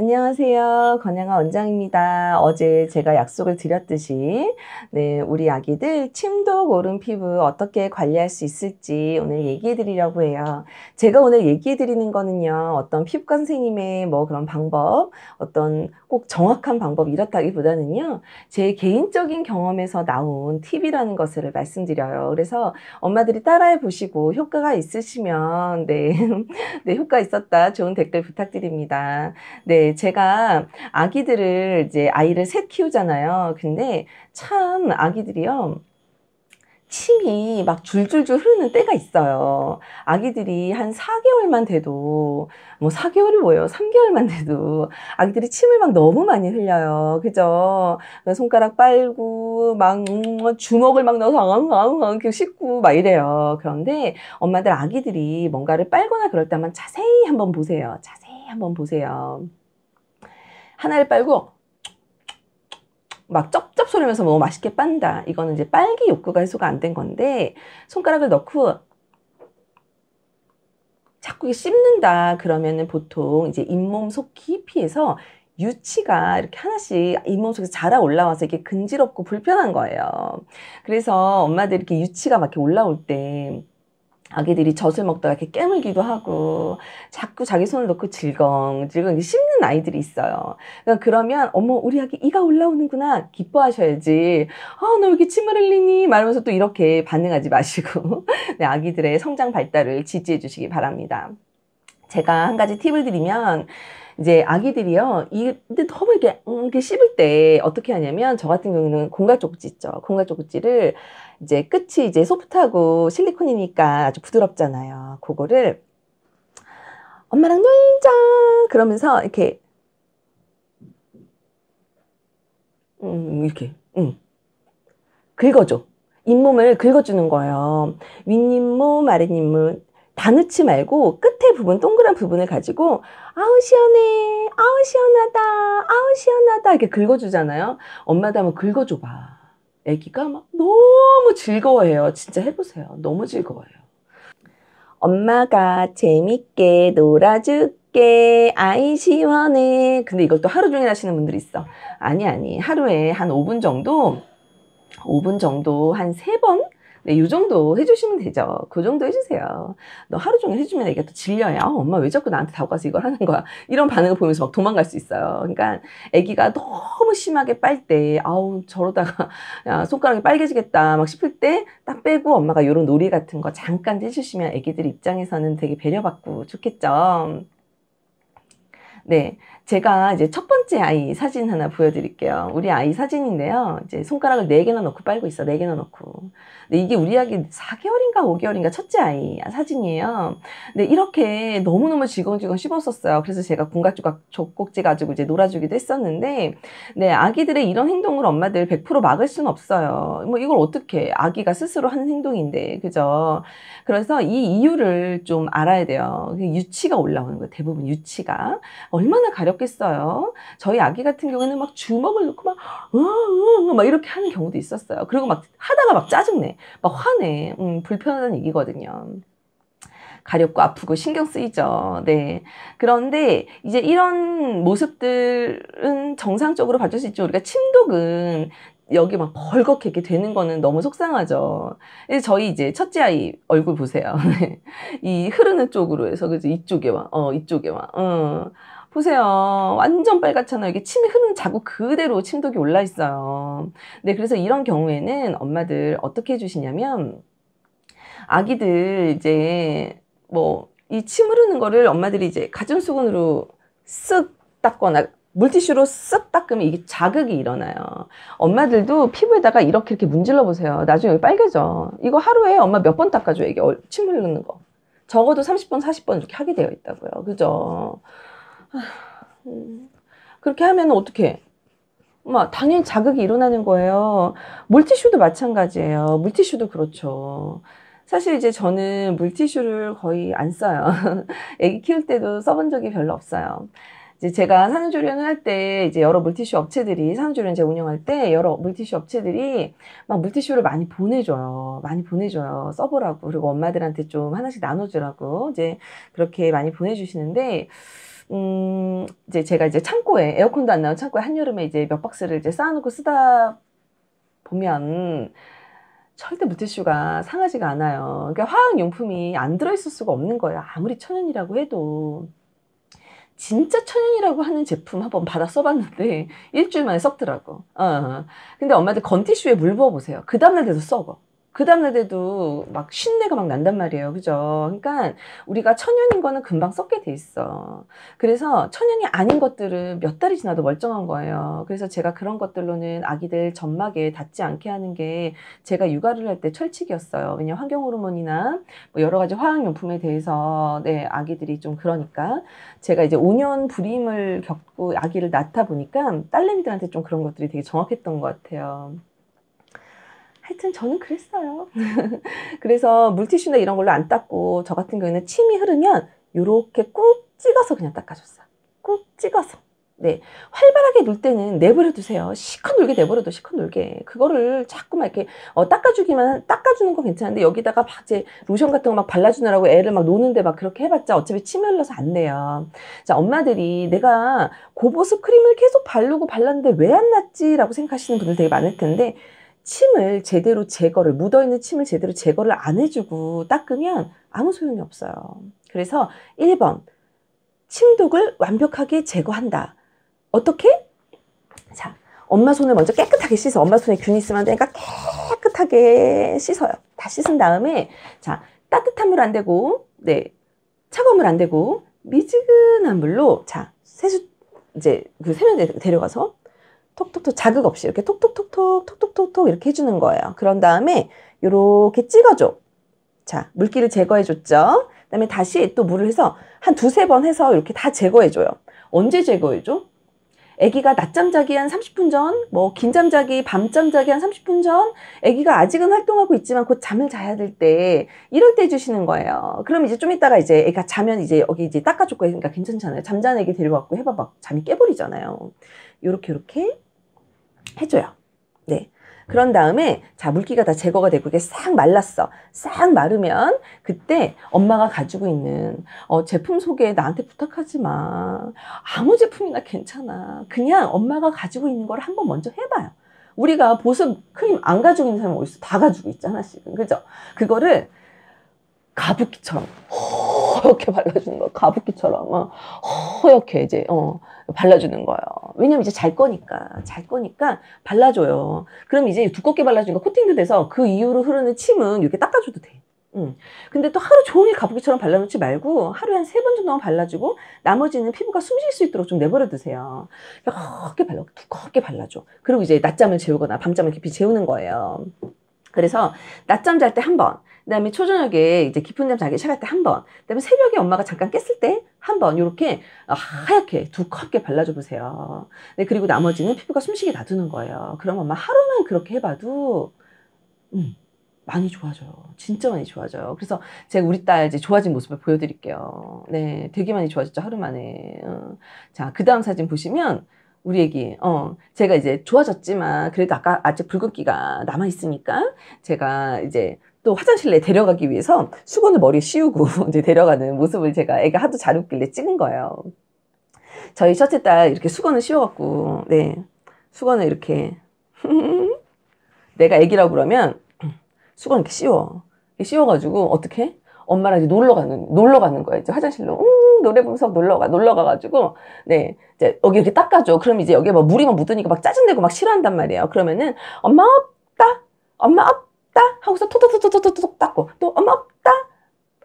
안녕하세요. 건양아 원장입니다. 어제 제가 약속을 드렸듯이 네, 우리 아기들 침독 오른 피부 어떻게 관리할 수 있을지 오늘 얘기해 드리려고 해요. 제가 오늘 얘기해 드리는 거는요. 어떤 피부과 선생님의 뭐 그런 방법, 어떤 꼭 정확한 방법 이렇다기보다는요. 제 개인적인 경험에서 나온 팁이라는 것을 말씀드려요. 그래서 엄마들이 따라해 보시고 효과가 있으시면 네. 네, 효과 있었다. 좋은 댓글 부탁드립니다. 네. 제가 아기들을 이제 아이를 셋 키우잖아요. 근데 참 아기들이요. 침이 막 줄줄줄 흐르는 때가 있어요. 아기들이 한 4개월만 돼도, 뭐 4개월이 뭐예요? 3개월만 돼도 아기들이 침을 막 너무 많이 흘려요. 그죠? 손가락 빨고, 막 뭐 주먹을 막 넣어서 앙앙앙앙 이렇게 씻고 막 이래요. 그런데 엄마들 아기들이 뭔가를 빨거나 그럴 때만 자세히 한번 보세요. 자세히 한번 보세요. 하나를 빨고 막 쩝쩝 소리면서 너무 뭐 맛있게 빤다. 이거는 이제 빨기 욕구가 해소가 안 된 건데 손가락을 넣고 자꾸 씹는다 그러면은 보통 이제 잇몸 속 깊이에서 유치가 이렇게 하나씩 잇몸 속에서 자라 올라와서 이게 근질없고 불편한 거예요. 그래서 엄마들 이렇게 유치가 막 이렇게 올라올 때 아기들이 젖을 먹다가 이렇게 깨물기도 하고 자꾸 자기 손을 넣고 질겅 질겅 씹는 아이들이 있어요. 그러니까 그러면 어머 우리 아기 이가 올라오는구나 기뻐하셔야지. 아너 왜 이렇게 침을 흘리니? 말하면서 또 이렇게 반응하지 마시고 네, 아기들의 성장 발달을 지지해 주시기 바랍니다. 제가 한 가지 팁을 드리면 이제 아기들이요. 이 근데 너무 이렇게 음, 이렇게 씹을 때 어떻게 하냐면 저 같은 경우는 공갈 쪽지 있죠. 공갈 쪽지를 이제 끝이 이제 소프트하고 실리콘이니까 아주 부드럽잖아요. 그거를 엄마랑 놀자 그러면서 이렇게 음 이렇게 음 긁어줘. 잇몸을 긁어주는 거예요. 윗잇몸, 아랫잇몸 다 넣지 말고 끝에 부분 동그란 부분을 가지고 아우 시원해 아우 시원하다 아우 시원하다 이렇게 긁어주잖아요 엄마도 한번 긁어줘봐 애기가 막 너무 즐거워해요 진짜 해보세요 너무 즐거워요 엄마가 재밌게 놀아줄게 아이 시원해 근데 이것도 하루 종일 하시는 분들 있어 아니 아니 하루에 한 5분 정도 5분 정도 한 3번 네, 이 정도 해주시면 되죠. 그 정도 해주세요. 너 하루 종일 해주면 이게 또 질려요. 어, 엄마 왜 자꾸 나한테 다가와서 이걸 하는 거야. 이런 반응을 보면서 막 도망갈 수 있어요. 그러니까 애기가 너무 심하게 빨 때, 아우, 저러다가 야, 손가락이 빨개지겠다 막 싶을 때 딱 빼고 엄마가 요런 놀이 같은 거 잠깐 해주시면 애기들 입장에서는 되게 배려받고 좋겠죠. 네. 제가 이제 첫 번째 아이 사진 하나 보여드릴게요. 우리 아이 사진인데요. 이제 손가락을 네개나 넣고 빨고 있어. 네개나 넣고. 근데 이게 우리 아기 4개월인가 5개월인가 첫째 아이 사진이에요. 근데 이렇게 너무너무 즐거운즐 씹었었어요. 그래서 제가 공각조각 족꼭지 가지고 이제 놀아주기도 했었는데, 네, 아기들의 이런 행동을 엄마들 100% 막을 수는 없어요. 뭐 이걸 어떻게, 아기가 스스로 하는 행동인데, 그죠? 그래서 이 이유를 좀 알아야 돼요. 그 유치가 올라오는 거예요. 대부분 유치가. 얼마나 가렵 어렵겠어요. 저희 아기 같은 경우는 에막 주먹을 놓고 막, 으으으 어, 어, 어, 막 이렇게 하는 경우도 있었어요. 그리고 막 하다가 막 짜증내. 막 화내. 음, 불편하다는 얘기거든요. 가렵고 아프고 신경 쓰이죠. 네. 그런데 이제 이런 모습들은 정상적으로 봐줄 수 있죠. 우리가 침독은 여기 막 벌겋게 이렇게 되는 거는 너무 속상하죠. 저희 이제 첫째 아이 얼굴 보세요. 이 흐르는 쪽으로 해서 그죠 이쪽에 와, 어 이쪽에 와, 어. 보세요. 완전 빨갛잖아요. 이게 침이 흐르는 자국 그대로 침독이 올라 있어요. 네, 그래서 이런 경우에는 엄마들 어떻게 해주시냐면, 아기들 이제 뭐, 이 침 흐르는 거를 엄마들이 이제 가정수건으로쓱 닦거나 물티슈로 쓱 닦으면 이게 자극이 일어나요. 엄마들도 피부에다가 이렇게 이렇게 문질러 보세요. 나중에 여기 빨개져. 이거 하루에 엄마 몇 번 닦아줘요. 이게 침 흐르는 거. 적어도 30번, 40번 이렇게 하게 되어 있다고요. 그죠? 음, 그렇게 하면 어떻게? 막 당연히 자극이 일어나는 거예요. 물티슈도 마찬가지예요. 물티슈도 그렇죠. 사실 이제 저는 물티슈를 거의 안 써요. 애기 키울 때도 써본 적이 별로 없어요. 이제 제가 산후조리원을 할때 이제 여러 물티슈 업체들이 산후조리원 제 운영할 때 여러 물티슈 업체들이 막 물티슈를 많이 보내줘요. 많이 보내줘요. 써보라고 그리고 엄마들한테 좀 하나씩 나눠주라고 이제 그렇게 많이 보내주시는데 음, 이제 제가 이제 창고에 에어컨도 안 나온 창고에 한여름에 이제 몇 박스를 이제 쌓아놓고 쓰다 보면 절대 무티슈가 상하지가 않아요. 그러니까 화학용품이 안 들어있을 수가 없는 거예요. 아무리 천연이라고 해도. 진짜 천연이라고 하는 제품 한번 받아 써봤는데 일주일 만에 썩더라고. 어, 어. 근데 엄마한테 건티슈에 물 부어보세요. 그 다음날 돼서 썩어. 그 다음날 돼도 막 신내가 막 난단 말이에요. 그죠? 그러니까 우리가 천연인 거는 금방 썩게 돼 있어. 그래서 천연이 아닌 것들은 몇 달이 지나도 멀쩡한 거예요. 그래서 제가 그런 것들로는 아기들 점막에 닿지 않게 하는 게 제가 육아를 할 때 철칙이었어요. 왜냐 면 환경 호르몬이나 뭐 여러 가지 화학 용품에 대해서 네, 아기들이 좀 그러니까 제가 이제 5년 불임을 겪고 아기를 낳다 보니까 딸내미들한테 좀 그런 것들이 되게 정확했던 것 같아요. 하여튼 저는 그랬어요. 그래서 물티슈나 이런 걸로 안 닦고 저 같은 경우에는 침이 흐르면 이렇게 꾹 찍어서 그냥 닦아줬어요. 꾹 찍어서. 네. 활발하게 놀 때는 내버려 두세요. 시컷 놀게 내버려둬, 시컷 놀게. 그거를 자꾸만 이렇게, 어, 닦아주기만, 닦아주는 건 괜찮은데, 여기다가 막 이제 로션 같은 거 막 발라주느라고 애를 막 노는데 막 그렇게 해봤자 어차피 침 흘러서 안 돼요. 자, 엄마들이 내가 고보습 크림을 계속 바르고 발랐는데 왜 안 났지? 라고 생각하시는 분들 되게 많을 텐데, 침을 제대로 제거를 묻어있는 침을 제대로 제거를 안 해주고 닦으면 아무 소용이 없어요. 그래서 1번 침독을 완벽하게 제거한다. 어떻게? 자, 엄마 손을 먼저 깨끗하게 씻어. 엄마 손에 균이 있으면 안 되니까 깨끗하게 씻어요. 다 씻은 다음에 자 따뜻한 물 안 되고 네 차가운 물 안 되고 미지근한 물로 자 세수 이제 그 세면대 데려가서 톡톡톡 자극 없이 이렇게 톡톡톡톡 톡톡톡톡 이렇게 해주는 거예요. 그런 다음에 이렇게 찍어줘. 자, 물기를 제거해줬죠. 그 다음에 다시 또 물을 해서 한 두세 번 해서 이렇게 다 제거해줘요. 언제 제거해줘? 아기가 낮잠 자기 한 30분 전, 뭐 긴잠 자기, 밤잠 자기 한 30분 전, 아기가 아직은 활동하고 있지만 곧 잠을 자야 될 때, 이럴 때 해주시는 거예요. 그럼 이제 좀이따가 이제 애가 자면 이제 여기 이제 닦아줄 거니까 괜찮잖아요. 잠자는 애기 데리고 왔고 해봐봐. 잠이 깨버리잖아요. 요렇게 요렇게 해줘요. 네. 그런 다음에 자 물기가 다 제거가 되고 이게 싹 말랐어. 싹 마르면 그때 엄마가 가지고 있는 어, 제품 소개 나한테 부탁하지 마. 아무 제품이나 괜찮아. 그냥 엄마가 가지고 있는 걸 한번 먼저 해봐요. 우리가 보습 크림 안 가지고 있는 사람 어디 있어? 다 가지고 있잖아 지금 그죠? 그거를 가부기처럼. 허옇게 발라주는 거야. 가부키처럼 어, 허옇게 이제 어, 발라주는 거예요. 왜냐면 이제 잘 거니까 잘 거니까 발라줘요. 그럼 이제 두껍게 발라주니까 코팅도 돼서 그 이후로 흐르는 침은 이렇게 닦아줘도 돼. 음. 근데 또 하루 종일 가부기처럼 발라놓지 말고 하루에 한 세 번 정도만 발라주고 나머지는 피부가 숨 쉴 수 있도록 좀 내버려 두세요. 렇게 발라, 두껍게 발라줘. 그리고 이제 낮잠을 재우거나 밤잠을 깊이 재우는 거예요. 그래서 낮잠 잘 때 한 번, 그다음에 초저녁에 이제 깊은 잠 자기 시작할 때 한 번. 그다음에 새벽에 엄마가 잠깐 깼을 때 한 번. 이렇게 하얗게 두껍게 발라줘 보세요. 네, 그리고 나머지는 피부가 숨쉬게 놔두는 거예요. 그럼 엄마 하루만 그렇게 해봐도 음, 많이 좋아져요. 진짜 많이 좋아져요. 그래서 제가 우리 딸 이제 좋아진 모습을 보여드릴게요. 네, 되게 많이 좋아졌죠 하루 만에. 어. 자, 그 다음 사진 보시면. 우리 애기, 어, 제가 이제 좋아졌지만, 그래도 아까 아직 붉은기가 남아있으니까, 제가 이제 또 화장실 내 데려가기 위해서 수건을 머리에 씌우고 이제 데려가는 모습을 제가 애가 하도 잘 웃길래 찍은 거예요. 저희 첫째 딸 이렇게 수건을 씌워갖고, 네. 수건을 이렇게. 내가 애기라고 그러면 수건 이렇게 씌워. 이렇게 씌워가지고, 어떻게? 엄마랑 이제 놀러 가는, 놀러 가는 거예요. 이제 화장실로. 음, 노래 분석 놀러 가, 놀러 가가지고, 네. 이제 여기 이렇게 닦아줘. 그럼 이제 여기에 막 뭐 물이 막 묻으니까 막 짜증내고 막 싫어한단 말이에요. 그러면은, 엄마 없다! 엄마 없다! 없다 하고서 토닥토닥토닥토닥 닦고 또 엄마 없다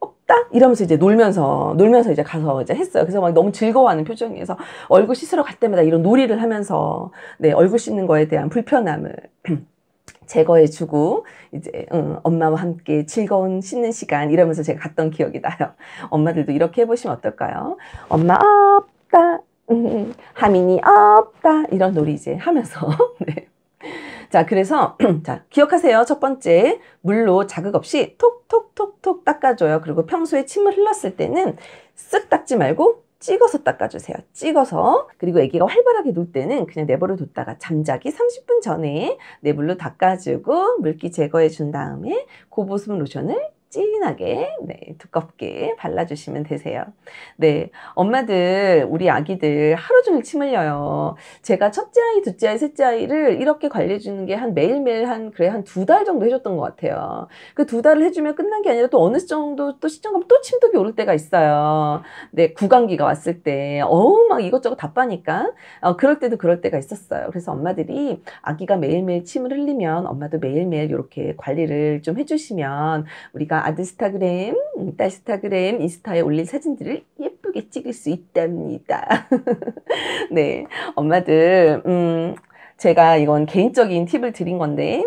없다 이러면서 이제 놀면서 놀면서 이제 가서 이제 했어요. 그래서 막 너무 즐거워하는 표정에서 얼굴 씻으러 갈 때마다 이런 놀이를 하면서 네 얼굴 씻는 거에 대한 불편함을 제거해주고 이제 응, 엄마와 함께 즐거운 씻는 시간 이러면서 제가 갔던 기억이 나요. 엄마들도 이렇게 해보시면 어떨까요? 엄마 없다 음, 음, 음. 하민이 없다 이런 놀이 이제 하면서 네. 자, 그래서 자, 기억하세요. 첫 번째, 물로 자극 없이 톡톡톡톡 닦아줘요. 그리고 평소에 침을 흘렀을 때는 쓱 닦지 말고 찍어서 닦아주세요. 찍어서 그리고 아기가 활발하게 놀 때는 그냥 내버려 뒀다가 잠자기 30분 전에 내물로 닦아주고 물기 제거해 준 다음에 고보습 그 로션을 진하게 네, 두껍게 발라주시면 되세요. 네, 엄마들 우리 아기들 하루 종일 침 흘려요. 제가 첫째 아이, 둘째 아이, 셋째 아이를 이렇게 관리해 주는 게 한 매일매일 한 그래 한 두 달 정도 해줬던 것 같아요. 그 두 달을 해주면 끝난 게 아니라 또 어느 정도 또 시점 가면 또 침독이 오를 때가 있어요. 네, 구강기가 왔을 때 어우 막 이것저것 다빠니까 어, 그럴 때도 그럴 때가 있었어요. 그래서 엄마들이 아기가 매일매일 침을 흘리면 엄마도 매일매일 이렇게 관리를 좀 해주시면 우리가 아드스타그램, 딸스타그램, 인스타에 올린 사진들을 예쁘게 찍을 수 있답니다. 네, 엄마들, 음, 제가 이건 개인적인 팁을 드린 건데,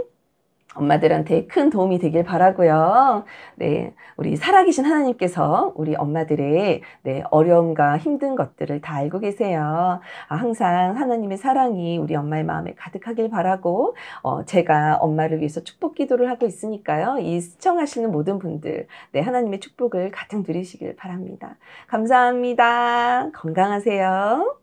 엄마들한테 큰 도움이 되길 바라고요. 네, 우리 살아계신 하나님께서 우리 엄마들의 네, 어려움과 힘든 것들을 다 알고 계세요. 아, 항상 하나님의 사랑이 우리 엄마의 마음에 가득하길 바라고 어, 제가 엄마를 위해서 축복 기도를 하고 있으니까요. 이 시청하시는 모든 분들 네, 하나님의 축복을 가득 누리시길 바랍니다. 감사합니다. 건강하세요.